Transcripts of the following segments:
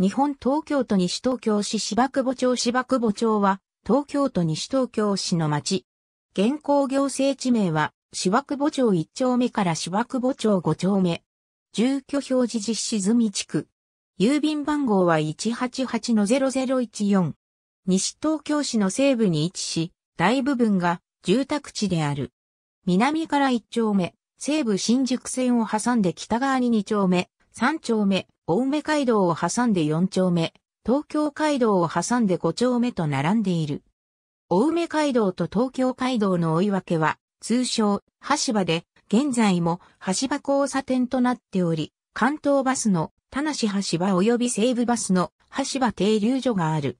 日本東京都西東京市芝久保町芝久保町は、東京都西東京市の町。現行行政地名は、芝久保町1丁目から芝久保町5丁目。住居表示実施済み地区。郵便番号は188-0014。西東京市の西部に位置し、大部分が住宅地である。南から1丁目、西部新宿線を挟んで北側に2丁目、3丁目、青梅街道を挟んで4丁目、東京街道を挟んで5丁目と並んでいる。青梅街道と東京街道の追い分けは、通称、橋場で、現在も橋場交差点となっており、関東バスの田無橋場及び西武バスの橋場停留所がある。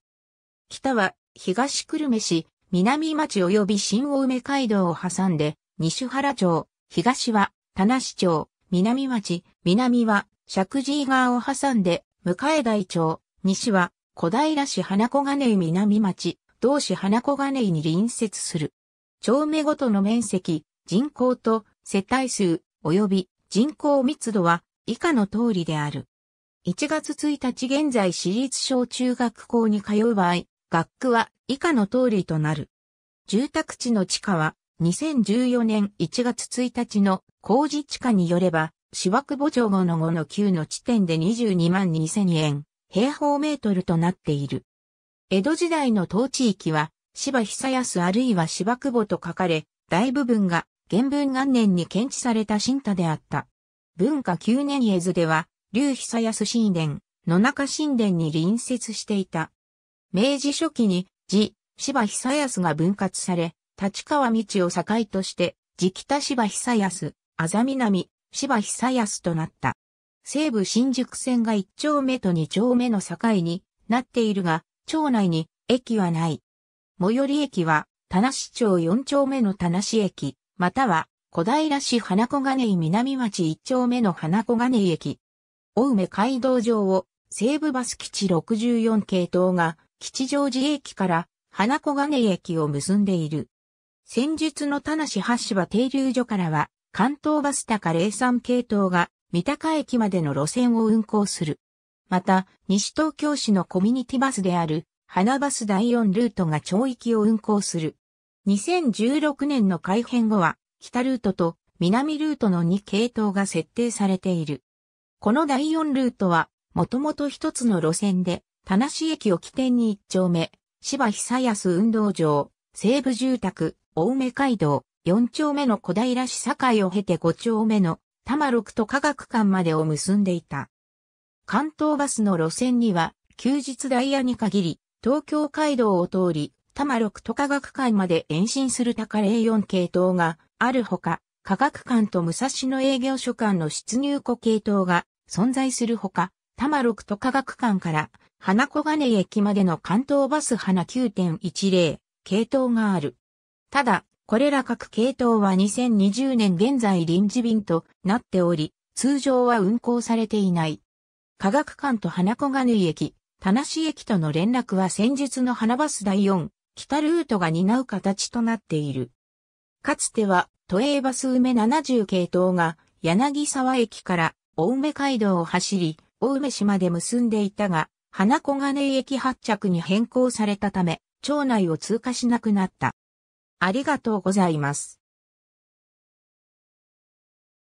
北は東久留米市、南町及び新青梅街道を挟んで、西原町、東は田無町、南町、南は石神井川を挟んで、向台町、西は小平市花小金井南町、同市花小金井に隣接する。町目ごとの面積、人口と世帯数、及び人口密度は以下の通りである。1月1日現在私立小中学校に通う場合、学区は以下の通りとなる。住宅地の地価は2014年1月1日の工事地価によれば芝久保町後の後の9の地点で22万2000円、平方メートルとなっている。江戸時代の当地域は、芝久康あるいは芝久保と書かれ、大部分が元文元年に検知された新田であった。文化9年絵図では、竜久康神殿、野中神殿に隣接していた。明治初期に、自、芝久康が分割され、立川道を境として、自北芝久康、あざ南、芝久康となった。西武新宿線が1丁目と2丁目の境になっているが、町内に駅はない。最寄り駅は、田無町4丁目の田無駅、または、小平市花小金井南町1丁目の花小金井駅。青梅街道上を西武バス基地64系統が吉祥寺駅から花小金井駅を結んでいる。先日の田無橋場停留所からは関東バス高03系統が三鷹駅までの路線を運行する。また、西東京市のコミュニティバスである、花バス第4ルートが町域を運行する。2016年の改編後は、北ルートと南ルートの2系統が設定されている。この第4ルートは、もともと一つの路線で、田無駅を起点に1丁目、芝久安運動場、西部住宅、青梅街道、4丁目の小平市境を経て5丁目の多摩六都科学館までを結んでいた。関東バスの路線には、休日ダイヤに限り、東京街道を通り、多摩六都科学館まで延伸する高霊4系統があるほか、科学館と武蔵野営業所間の出入庫系統が存在するほか、多摩六都科学館から花小金駅までの関東バス花9.10系統がある。ただ、これら各系統は2020年現在臨時便となっており、通常は運行されていない。科学館と花小金井駅、田無駅との連絡は先日の花バス第4、北ルートが担う形となっている。かつては、都営バス梅70系統が、柳沢駅から青梅街道を走り、青梅島で結んでいたが、花小金井駅発着に変更されたため、町内を通過しなくなった。ありがとうございます。